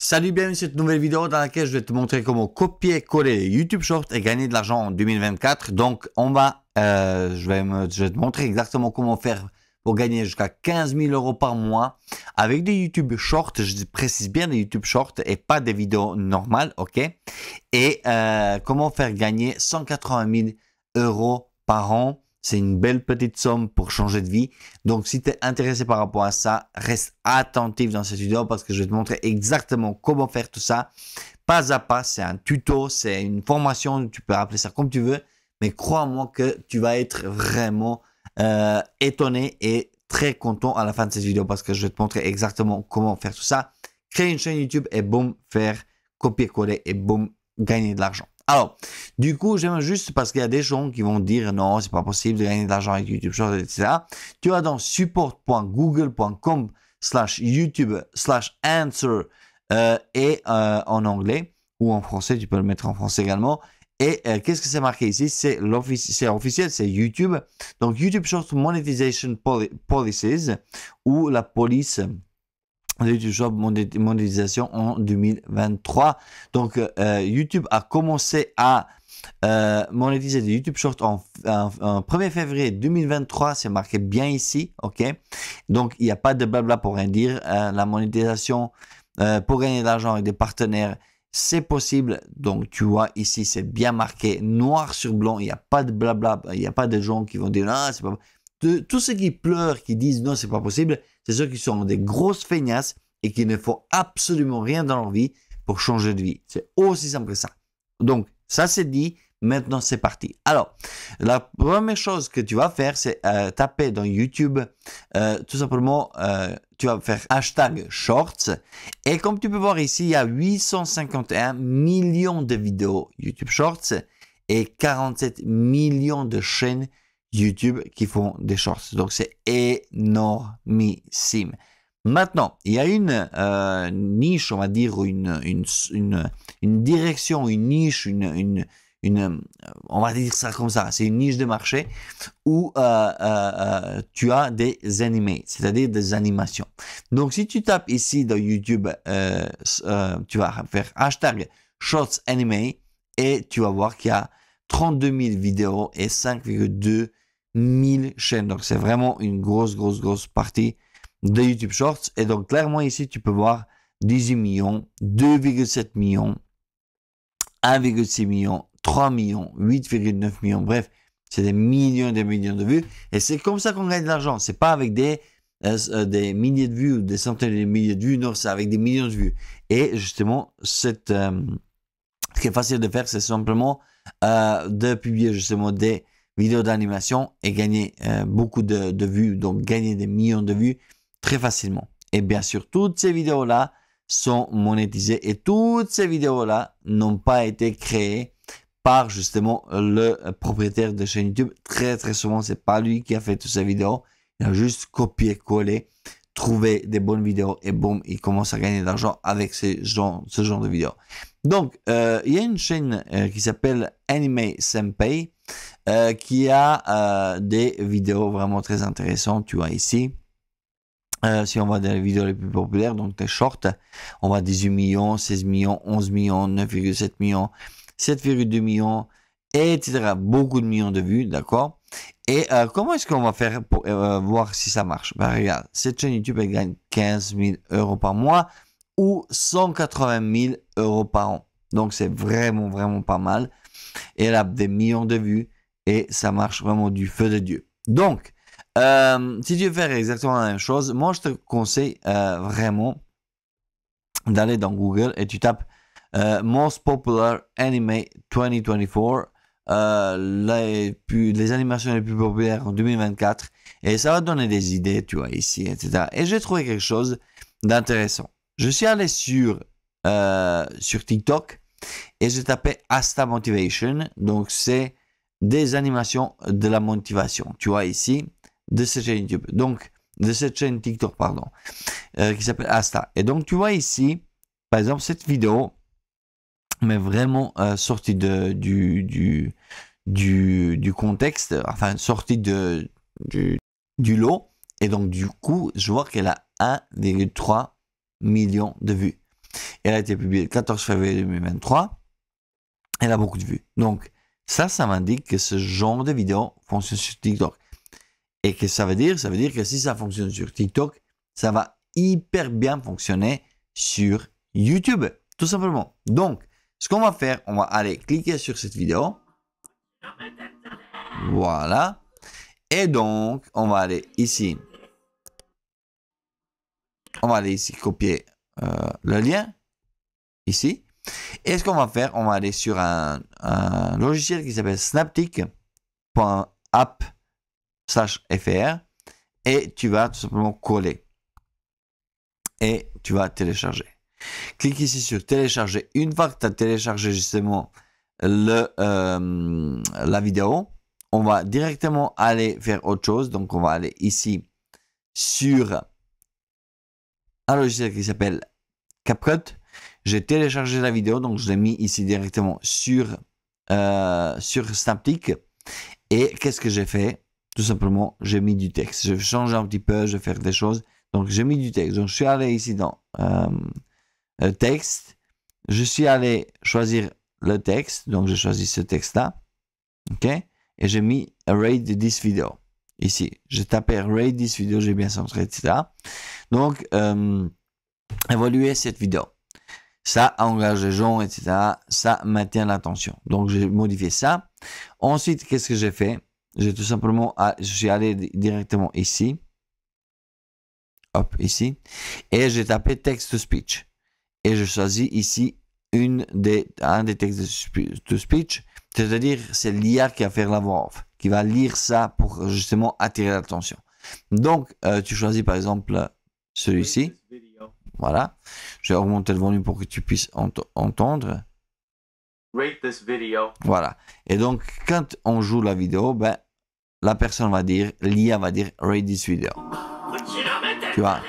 Salut, bienvenue dans cette nouvelle vidéo dans laquelle je vais te montrer comment copier-coller YouTube Short et gagner de l'argent en 2024. Donc, on va, euh, je, vais te montrer exactement comment faire pour gagner jusqu'à 15 000 euros par mois avec des YouTube Short. Je précise bien des YouTube Short et pas des vidéos normales, ok Et euh, comment faire gagner 180 000 euros par an c'est une belle petite somme pour changer de vie. Donc, si tu es intéressé par rapport à ça, reste attentif dans cette vidéo parce que je vais te montrer exactement comment faire tout ça. Pas à pas, c'est un tuto, c'est une formation, tu peux appeler ça comme tu veux. Mais crois-moi que tu vas être vraiment euh, étonné et très content à la fin de cette vidéo parce que je vais te montrer exactement comment faire tout ça. Créer une chaîne YouTube et boum, faire copier-coller et boum, gagner de l'argent. Alors, du coup, j'aime juste parce qu'il y a des gens qui vont dire non, c'est pas possible de gagner de l'argent avec YouTube Shorts, etc. Tu vas dans support.google.com slash YouTube slash answer euh, et euh, en anglais ou en français, tu peux le mettre en français également. Et euh, qu'est-ce que c'est marqué ici C'est officiel, c'est YouTube. Donc YouTube Shorts Monetization Policies ou la police YouTube Shop monétisation en 2023. Donc euh, YouTube a commencé à euh, monétiser YouTube Shorts en, 1er février 2023, c'est marqué bien ici, ok Donc il n'y a pas de blabla pour rien dire, hein. la monétisation euh, pour gagner de l'argent avec des partenaires, c'est possible. Donc tu vois ici, c'est bien marqué noir sur blanc, il n'y a pas de blabla, il n'y a pas de gens qui vont dire ah, c'est pas de, tous ceux qui pleurent, qui disent non, c'est pas possible, c'est ceux qui sont des grosses feignasses et qui ne font absolument rien dans leur vie pour changer de vie. C'est aussi simple que ça. Donc, ça c'est dit. Maintenant, c'est parti. Alors, la première chose que tu vas faire, c'est euh, taper dans YouTube, euh, tout simplement, euh, tu vas faire hashtag shorts. Et comme tu peux voir ici, il y a 851 millions de vidéos YouTube shorts et 47 millions de chaînes YouTube qui font des shorts. Donc c'est énormissime. Maintenant, il y a une euh, niche, on va dire, une, direction, une niche, euh, on va dire ça comme ça, c'est une niche de marché où euh, tu as des animés, c'est-à-dire des animations. Donc si tu tapes ici dans YouTube, tu vas faire hashtag shorts anime et tu vas voir qu'il y a 32 000 vidéos et 5,2 1000 chaînes. Donc, c'est vraiment une grosse, grosse, grosse partie de YouTube Shorts. Et donc, clairement, ici, tu peux voir 18 millions, 2,7 millions, 1,6 millions 3 millions, 8,9 millions. Bref, c'est des millions des millions de vues. Et c'est comme ça qu'on gagne de l'argent. C'est pas avec des, euh, euh, des milliers de vues ou des centaines de milliers de vues. Non, c'est avec des millions de vues. Et justement, cette, euh, ce qui est facile de faire, c'est simplement de publier justement des vidéo d'animation et gagner euh, beaucoup de, vues, donc gagner des millions de vues très facilement. Et bien sûr, toutes ces vidéos-là sont monétisées et toutes ces vidéos-là n'ont pas été créées par justement le propriétaire de chaîne YouTube. Très très souvent, c'est pas lui qui a fait toutes ces vidéos. Il a juste copié-collé, trouvé des bonnes vidéos et boum, il commence à gagner de l'argent avec genre, ce genre de vidéos. Donc, euh, il y a une chaîne euh, qui s'appelle Anime Senpai. Euh, qui a euh, des vidéos vraiment très intéressantes. Tu vois ici, euh, si on va dans les vidéos les plus populaires, donc des shorts, on va 18 millions, 16 millions, 11 millions, 9,7 millions, 7,2 millions, etc. Beaucoup de millions de vues, d'accord Et comment est-ce qu'on va faire pour voir si ça marche bah, Regarde, cette chaîne YouTube, elle gagne 15 000 euros par mois ou 180 000 euros par an. Donc c'est vraiment, vraiment pas mal. Et elle a des millions de vues et ça marche vraiment du feu de Dieu. Donc, euh, si tu veux faire exactement la même chose, moi je te conseille euh, vraiment d'aller dans Google et tu tapes euh, Most Popular Anime 2024, les, animations les plus populaires en 2024, et ça va te donner des idées, tu vois, ici, etc. Et j'ai trouvé quelque chose d'intéressant. Je suis allé sur, sur TikTok et j'ai tapé Asta Motivation, donc c'est des animations de la motivation. Tu vois ici, de cette chaîne YouTube. Donc, de cette chaîne TikTok, pardon, euh, qui s'appelle Asta. Et donc, tu vois ici, par exemple, cette vidéo mais vraiment euh, sortie de, du, du, du, contexte, enfin, sortie de, du, du lot. Et donc, du coup, je vois qu'elle a 1,3 million de vues. Elle a été publiée le 14 février 2023. Elle a beaucoup de vues. Donc, ça, ça m'indique que ce genre de vidéo fonctionne sur TikTok. Et que ça veut dire, ça veut dire que si ça fonctionne sur TikTok, ça va hyper bien fonctionner sur YouTube, tout simplement. Donc, ce qu'on va faire, on va aller cliquer sur cette vidéo. Voilà. Et donc, on va aller ici. On va aller ici copier euh, le lien. Ici. Et ce qu'on va faire, on va aller sur un un logiciel qui s'appelle snaptic.app fr et tu vas tout simplement coller et tu vas télécharger. Clique ici sur télécharger. Une fois que tu as téléchargé justement le, euh, la vidéo, on va directement aller faire autre chose. Donc on va aller ici sur un logiciel qui s'appelle CapCut. J'ai téléchargé la vidéo, donc je l'ai mis ici directement sur, euh, sur Et qu'est-ce que j'ai fait Tout simplement, j'ai mis du texte. Je change un petit peu, je vais faire des choses. Donc j'ai mis du texte. Donc je suis allé ici dans euh, euh texte. Je suis allé choisir le texte. Donc j'ai choisi ce texte-là. OK Et j'ai mis raid this 10 ici. J'ai tapé Raid 10 video ». j'ai bien centré, etc. Donc, euh, évoluer cette vidéo. Ça engage les gens, etc. Ça maintient l'attention. Donc, j'ai modifié ça. Ensuite, qu'est-ce que j'ai fait J'ai tout simplement, je suis allé directement ici. Hop, ici. Et j'ai tapé text speech. Et je choisis ici un des textes to speech. C'est-à-dire, c'est l'IA qui va faire la voix off, qui va lire ça pour justement attirer l'attention. Donc, euh, tu choisis par exemple euh, celui-ci. Voilà. Je vais augmenter le volume pour que tu puisses entendre. Rate this video. Voilà. Et donc, quand on joue la vidéo, ben, la personne va dire, l'IA va dire rate this video. Tu vois,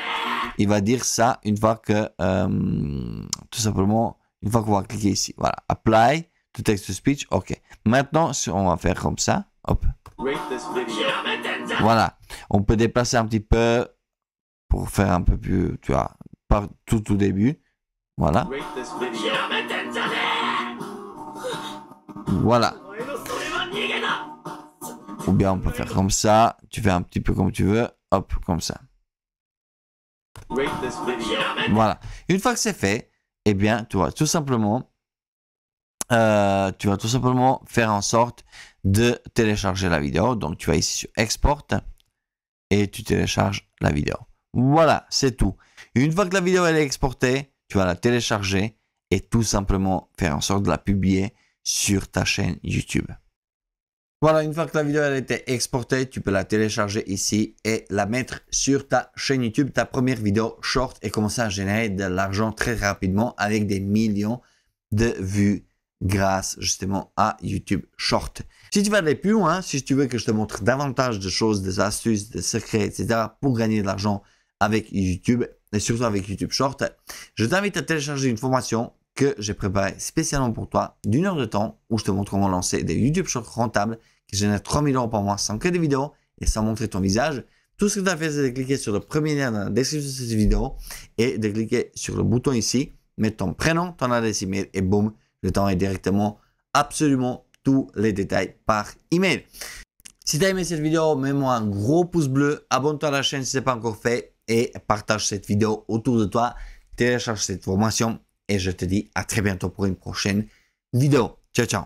il va dire ça une fois que, euh, tout simplement, une fois qu'on va cliquer ici. Voilà. Apply to text to speech. OK. Maintenant, si on va faire comme ça, hop. Voilà. On peut déplacer un petit peu pour faire un peu plus, tu vois, tout au début. Voilà. Voilà. Ou bien on peut faire comme ça. Tu fais un petit peu comme tu veux. Hop, comme ça. Voilà. Une fois que c'est fait, et eh bien, tu vas tout simplement, euh, tu vas tout simplement faire en sorte de télécharger la vidéo. Donc, tu vas ici sur Export et tu télécharges la vidéo. Voilà, c'est tout. Une fois que la vidéo elle est exportée, tu vas la télécharger et tout simplement faire en sorte de la publier sur ta chaîne YouTube. Voilà, une fois que la vidéo a été exportée, tu peux la télécharger ici et la mettre sur ta chaîne YouTube, ta première vidéo short et commencer à générer de l'argent très rapidement avec des millions de vues grâce justement à YouTube Short. Si tu veux aller plus loin, si tu veux que je te montre davantage de choses, des astuces, des secrets, etc. pour gagner de l'argent avec YouTube, et surtout avec YouTube Short, je t'invite à télécharger une formation que j'ai préparée spécialement pour toi d'une heure de temps où je te montre comment lancer des YouTube Shorts rentables qui génèrent 3000 euros par mois sans créer des vidéos et sans montrer ton visage. Tout ce que tu as fait, c'est de cliquer sur le premier lien dans la description de cette vidéo et de cliquer sur le bouton ici, mettre ton prénom, ton adresse email et boum, je est directement absolument tous les détails par email. Si tu as aimé cette vidéo, mets-moi un gros pouce bleu, abonne-toi à la chaîne si ce n'est pas encore fait et partage cette vidéo autour de toi, télécharge cette formation et je te dis à très bientôt pour une prochaine vidéo. Ciao, ciao